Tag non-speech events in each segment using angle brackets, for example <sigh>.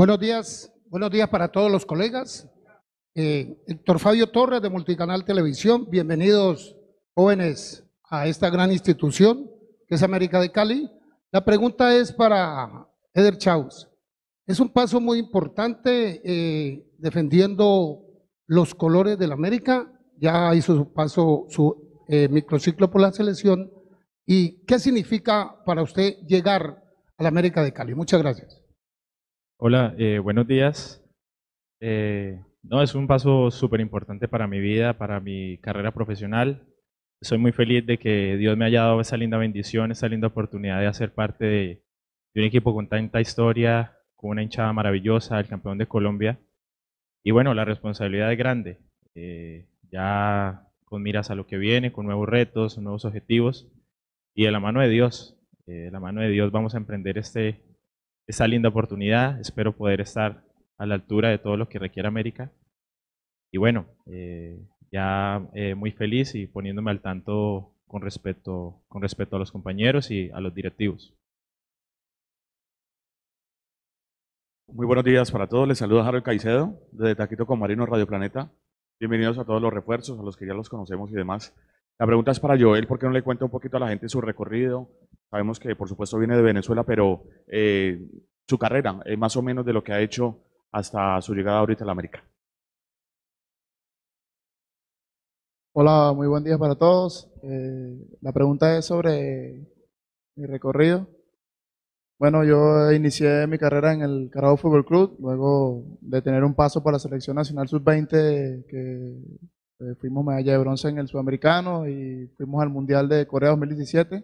Buenos días, buenos días para todos los colegas. Eh, Héctor Fabio Torres de Multicanal Televisión, bienvenidos jóvenes a esta gran institución que es América de Cali. La pregunta es para Eder Chaus. Es un paso muy importante eh, defendiendo los colores la América. Ya hizo su paso, su eh, microciclo por la selección. ¿Y qué significa para usted llegar a la América de Cali? Muchas gracias. Hola, eh, buenos días. Eh, no, es un paso súper importante para mi vida, para mi carrera profesional. Soy muy feliz de que Dios me haya dado esa linda bendición, esa linda oportunidad de hacer parte de, un equipo con tanta historia, con una hinchada maravillosa, el campeón de Colombia. Y bueno, la responsabilidad es grande. Eh, ya con miras a lo que viene, con nuevos retos, nuevos objetivos. Y de la mano de Dios, de la mano de Dios vamos a emprender este, esa linda oportunidad. Espero poder estar a la altura de todo lo que requiere América. Y bueno, eh, ya eh, muy feliz y poniéndome al tanto con respecto, con a los compañeros y a los directivos. Muy buenos días para todos. Les saluda Harold Caicedo desde Taquito con Marino Radio Planeta. Bienvenidos a todos los refuerzos, a los que ya los conocemos y demás. La pregunta es para Joel, ¿por qué no le cuenta un poquito a la gente su recorrido? Sabemos que por supuesto viene de Venezuela, pero eh, su carrera, es eh, más o menos de lo que ha hecho hasta su llegada ahorita a la América. Hola, muy buen día para todos. Eh, la pregunta es sobre mi recorrido. Bueno, yo inicié mi carrera en el Carabobo Fútbol Club, luego de tener un paso para la Selección Nacional Sub-20 que eh, fuimos medalla de bronce en el Sudamericano y fuimos al Mundial de Corea 2017.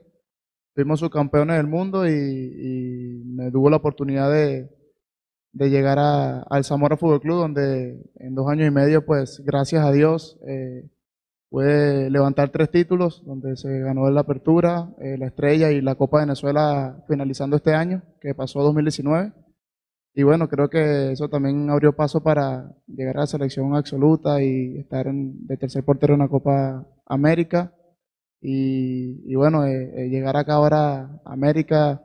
Fuimos subcampeones del mundo y, me tuvo la oportunidad de, llegar al Zamora Fútbol Club, donde en dos años y medio, pues gracias a Dios, eh, pude levantar tres títulos, donde se ganó la Apertura, eh, la Estrella y la Copa de Venezuela finalizando este año, que pasó 2019. Y bueno, creo que eso también abrió paso para llegar a la selección absoluta y estar de tercer portero en la Copa América. Y, y bueno, eh, eh, llegar acá ahora a América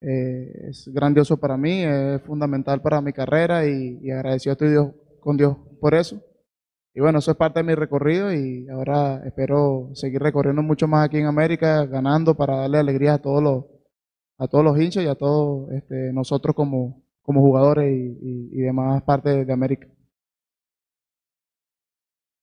eh, es grandioso para mí, es fundamental para mi carrera y, y agradecido estoy Dios, con Dios por eso. Y bueno, eso es parte de mi recorrido y ahora espero seguir recorriendo mucho más aquí en América, ganando para darle alegría a todos los, a todos los hinchas y a todos este, nosotros como, como jugadores y, demás partes de América.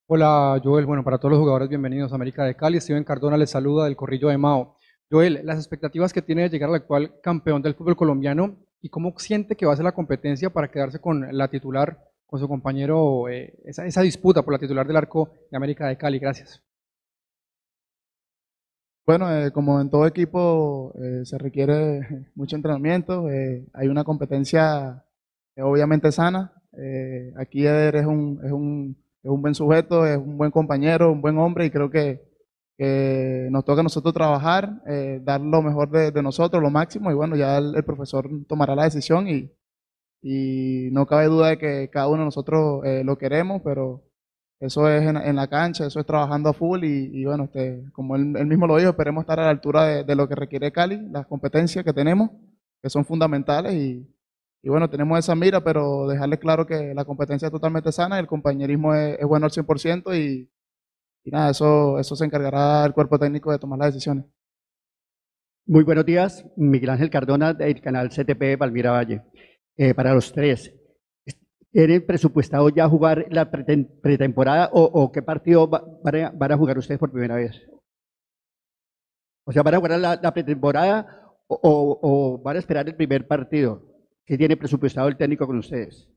Hola Joel, bueno, para todos los jugadores bienvenidos a América de Cali. Steven Cardona les saluda del Corrillo de Mao. Joel, las expectativas que tiene de llegar al actual campeón del fútbol colombiano y cómo siente que va a ser la competencia para quedarse con la titular, con su compañero, eh, esa, disputa por la titular del arco de América de Cali. Gracias. Bueno, eh, como en todo equipo eh, se requiere <laughs> mucho entrenamiento, eh, hay una competencia obviamente sana. aquí Eder es un, es, un, es un, buen sujeto, es un buen compañero, un buen hombre y creo que, nos toca a nosotros trabajar, dar lo mejor de, nosotros, lo máximo y bueno, ya el, profesor tomará la decisión y, y, no cabe duda de que cada uno de nosotros lo queremos, pero eso es en, la cancha, eso es trabajando a full y, bueno, este, como él, mismo lo dijo, esperemos estar a la altura de, lo que requiere Cali, las competencias que tenemos, que son fundamentales y, bueno, tenemos esa mira, pero dejarle claro que la competencia es totalmente sana, el compañerismo es, bueno al 100% y, y nada, eso, eso se encargará el cuerpo técnico de tomar las decisiones. Muy buenos días, Miguel Ángel Cardona del canal CTP Palmira Valle. Eh, para los tres, ¿Eres presupuestado ya jugar la pretemporada o, qué partido van, a, jugar ustedes por primera vez? O sea, ¿van a jugar la, pretemporada o, van a esperar el primer partido? que tiene presupuestado el técnico con ustedes?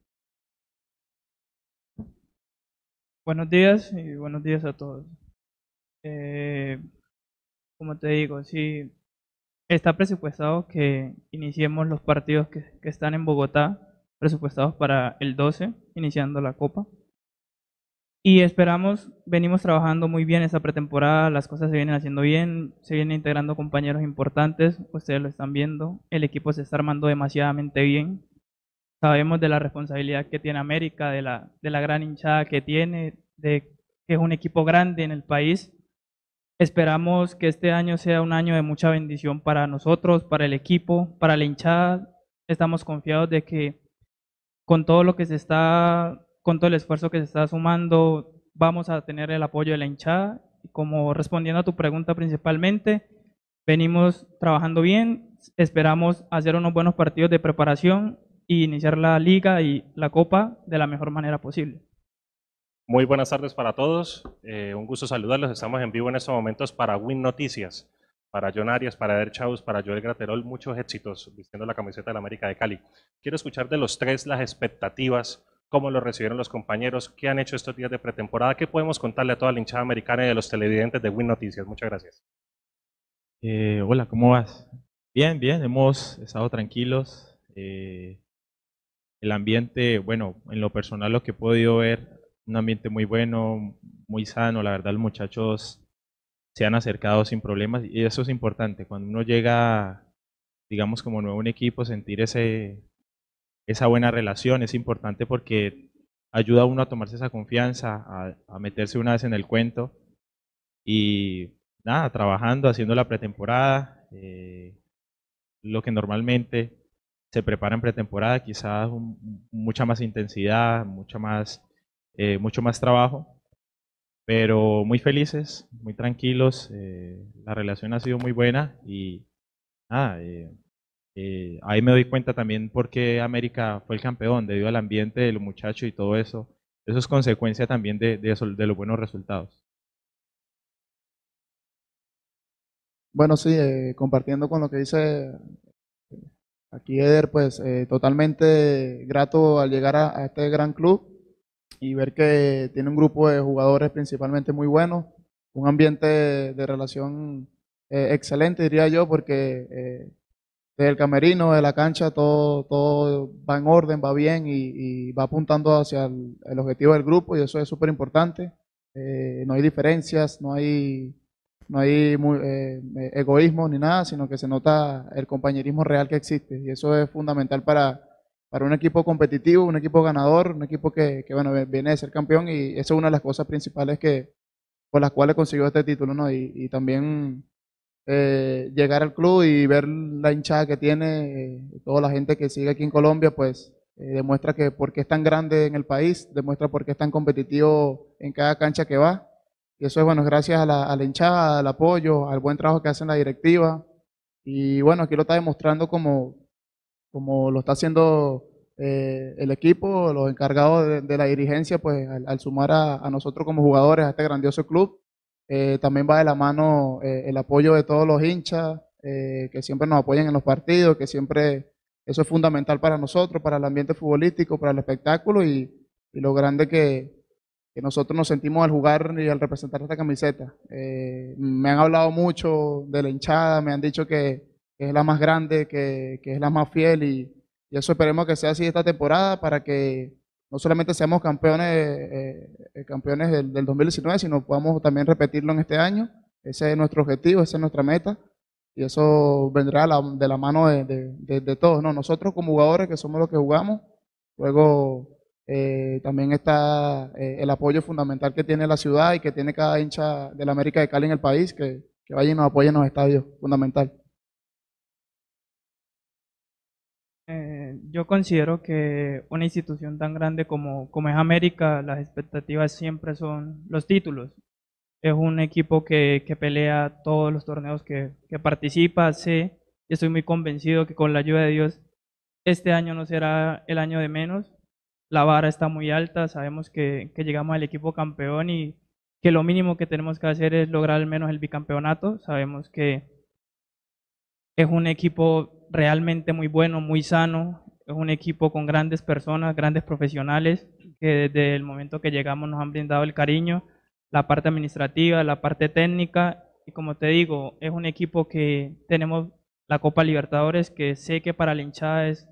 Buenos días y buenos días a todos. Eh, como te digo, sí, está presupuestado que iniciemos los partidos que están en Bogotá presupuestados para el 12, iniciando la Copa. Y esperamos, venimos trabajando muy bien esta pretemporada, las cosas se vienen haciendo bien, se vienen integrando compañeros importantes, ustedes lo están viendo, el equipo se está armando demasiadamente bien. Sabemos de la responsabilidad que tiene América, de la, de la gran hinchada que tiene, de que es un equipo grande en el país. Esperamos que este año sea un año de mucha bendición para nosotros, para el equipo, para la hinchada. Estamos confiados de que con todo lo que se está, con todo el esfuerzo que se está sumando, vamos a tener el apoyo de la hinchada. Y Como respondiendo a tu pregunta principalmente, venimos trabajando bien, esperamos hacer unos buenos partidos de preparación y iniciar la liga y la copa de la mejor manera posible. Muy buenas tardes para todos, eh, un gusto saludarlos, estamos en vivo en estos momentos para Win Noticias para John Arias, para Eder Chaus, para Joel Graterol, muchos éxitos vistiendo la camiseta de la América de Cali. Quiero escuchar de los tres las expectativas, cómo lo recibieron los compañeros, qué han hecho estos días de pretemporada, qué podemos contarle a toda la hinchada americana y a los televidentes de Win Noticias. Muchas gracias. Eh, hola, ¿cómo vas? Bien, bien, hemos estado tranquilos. Eh, el ambiente, bueno, en lo personal lo que he podido ver, un ambiente muy bueno, muy sano, la verdad los muchachos se han acercado sin problemas y eso es importante. Cuando uno llega, digamos, como nuevo un equipo, sentir ese, esa buena relación es importante porque ayuda a uno a tomarse esa confianza, a, meterse una vez en el cuento y nada, trabajando, haciendo la pretemporada, eh, lo que normalmente se prepara en pretemporada, quizás mucha más intensidad, más, eh, mucho más trabajo pero muy felices, muy tranquilos, eh, la relación ha sido muy buena y eh, eh, ahí me doy cuenta también por qué América fue el campeón, debido al ambiente de los muchachos y todo eso. Eso es consecuencia también de, de, los buenos resultados. Bueno, sí, compartiendo con lo que dice aquí Eder, pues totalmente grato al llegar a este gran club y ver que tiene un grupo de jugadores principalmente muy buenos, un ambiente de relación eh, excelente, diría yo, porque eh, desde el camerino, de la cancha, todo, todo va en orden, va bien y, va apuntando hacia el, objetivo del grupo y eso es súper importante. Eh, no hay diferencias, no hay, no hay egoísmo ni nada, sino que se nota el compañerismo real que existe y eso es fundamental para para un equipo competitivo, un equipo ganador, un equipo que, bueno, viene de ser campeón y eso es una de las cosas principales que, por las cuales consiguió este título, ¿no? Y, también eh, llegar al club y ver la hinchada que tiene, eh, toda la gente que sigue aquí en Colombia, pues eh, demuestra que por qué es tan grande en el país, demuestra por qué es tan competitivo en cada cancha que va. Y eso es, bueno, gracias a la, hinchada, al apoyo, al buen trabajo que hacen la directiva. Y bueno, aquí lo está demostrando como, como lo está haciendo eh, el equipo, los encargados de, la dirigencia, pues al, sumar a, nosotros como jugadores a este grandioso club, eh, también va de la mano eh, el apoyo de todos los hinchas, que siempre nos apoyan en los partidos, que siempre eso es fundamental para nosotros, para el ambiente futbolístico, para el espectáculo y, lo grande que, nosotros nos sentimos al jugar y al representar esta camiseta. me han hablado mucho de la hinchada, me han dicho que, que es la más grande, que, es la más fiel y, eso esperemos que sea así esta temporada para que no solamente seamos campeones, eh, eh, campeones del, del, 2019, sino podamos también repetirlo en este año. Ese es nuestro objetivo, esa es nuestra meta y eso vendrá de la mano de, todos, Nosotros como jugadores que somos los que jugamos, luego eh, también está el apoyo fundamental que tiene la ciudad y que tiene cada hincha de la América de Cali en el país, que, que vaya y nos apoye en los estadios, fundamental. yo considero que una institución tan grande como, como es América, las expectativas siempre son los títulos. Es un equipo que, que pelea todos los torneos que, que participa, sé, y estoy muy convencido que con la ayuda de Dios este año no será el año de menos. La vara está muy alta, sabemos que, que llegamos al equipo campeón y que lo mínimo que tenemos que hacer es lograr al menos el bicampeonato. Sabemos que es un equipo realmente muy bueno, muy sano, es un equipo con grandes personas, grandes profesionales, que desde el momento que llegamos nos han brindado el cariño, la parte administrativa, la parte técnica. Y como te digo, es un equipo que tenemos la Copa Libertadores, que sé que para la hinchada es,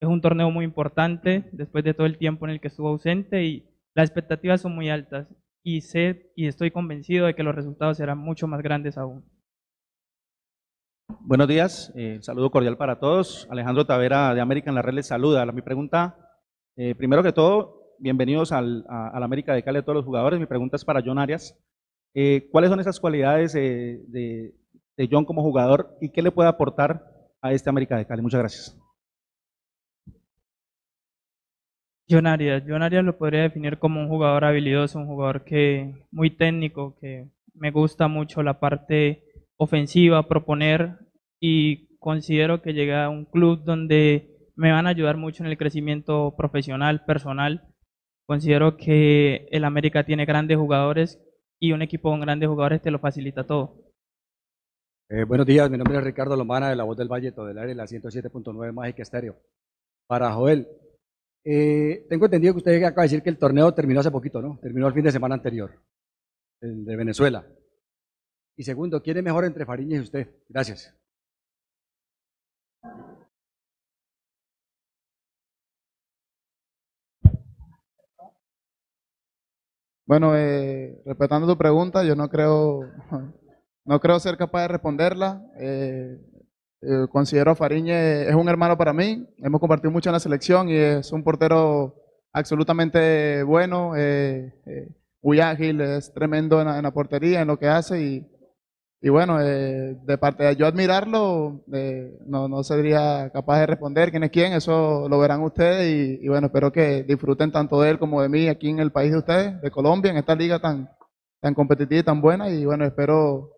es un torneo muy importante, después de todo el tiempo en el que estuvo ausente, y las expectativas son muy altas. Y sé y estoy convencido de que los resultados serán mucho más grandes aún. Buenos días, eh, saludo cordial para todos. Alejandro Tavera de América en la Red les saluda. Mi pregunta, eh, primero que todo, bienvenidos al, a, la América de Cali a todos los jugadores. Mi pregunta es para John Arias. Eh, ¿Cuáles son esas cualidades de, John como jugador y qué le puede aportar a este América de Cali? Muchas gracias. John Arias. John Arias lo podría definir como un jugador habilidoso, un jugador que muy técnico, que me gusta mucho la parte ofensiva, proponer y considero que llega a un club donde me van a ayudar mucho en el crecimiento profesional, personal. Considero que el América tiene grandes jugadores y un equipo con grandes jugadores te lo facilita todo. Eh, buenos días, mi nombre es Ricardo Lomana de La Voz del Valle, del área de la 107.9 Mágica Estéreo. Para Joel, eh, tengo entendido que usted acaba de decir que el torneo terminó hace poquito, ¿no? Terminó el fin de semana anterior, el de Venezuela. Y segundo, ¿quién es mejor entre Fariñas y usted? Gracias. Bueno, eh, respetando tu pregunta, yo no creo, <laughs> ser capaz de responderla. Eh, eh, considero a Fariñez es un hermano para mí. Hemos compartido mucho en la selección y es un portero absolutamente bueno, muy ágil, es tremendo en en la portería, en lo que hace y y bueno, eh, de parte de yo admirarlo, eh, no, sería capaz de responder quién es quién, eso lo verán ustedes y, bueno, espero que disfruten tanto de él como de mí aquí en el país de ustedes, de Colombia, en esta liga tan, tan competitiva y tan buena y bueno, espero,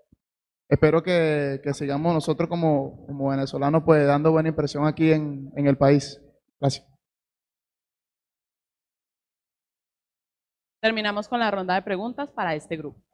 espero que, sigamos nosotros como, como venezolanos pues dando buena impresión aquí en el país. Gracias. Terminamos con la ronda de preguntas para este grupo.